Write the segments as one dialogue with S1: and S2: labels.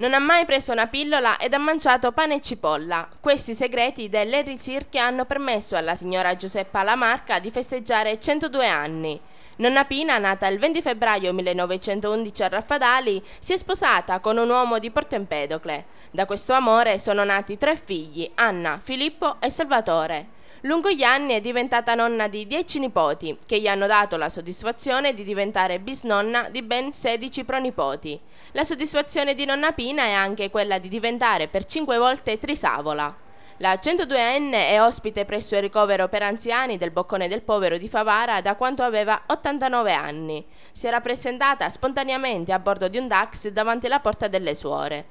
S1: Non ha mai preso una pillola ed ha mangiato pane e cipolla. Questi segreti delle ricerche hanno permesso alla signora Giuseppa Lamarca di festeggiare 102 anni. Nonna Pina, nata il 20 febbraio 1911 a Raffadali, si è sposata con un uomo di Porto Empedocle. Da questo amore sono nati tre figli, Anna, Filippo e Salvatore. Lungo gli anni è diventata nonna di 10 nipoti, che gli hanno dato la soddisfazione di diventare bisnonna di ben 16 pronipoti. La soddisfazione di nonna Pina è anche quella di diventare per 5 volte Trisavola. La 102enne è ospite presso il ricovero per anziani del Boccone del Povero di Favara da quando aveva 89 anni. Si era presentata spontaneamente a bordo di un DAX davanti alla porta delle suore.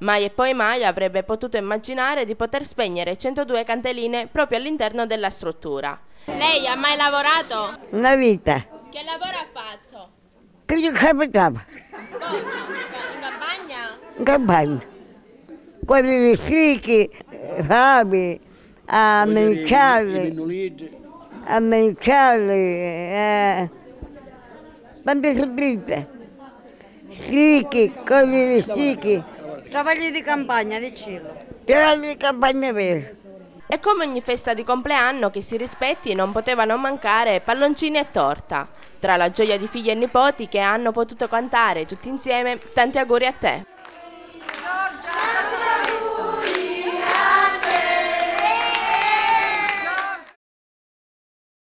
S1: Mai e poi mai avrebbe potuto immaginare di poter spegnere 102 candeline proprio all'interno della struttura. Lei ha mai lavorato?
S2: Una vita.
S1: Che lavoro ha fatto?
S2: Che gli capitava. Cosa? In campagna? In campagna. Con i vestiti, eh, fabi, a mangiare, a mangiare, eh, tante sorprese. Stricchi, cose di stricchi. Travagli di campagna, dicevo.
S1: Travagli di campagna vero. E come ogni festa di compleanno che si rispetti non potevano mancare palloncini e torta. Tra la gioia di figli e nipoti che hanno potuto cantare tutti insieme, tanti auguri a te.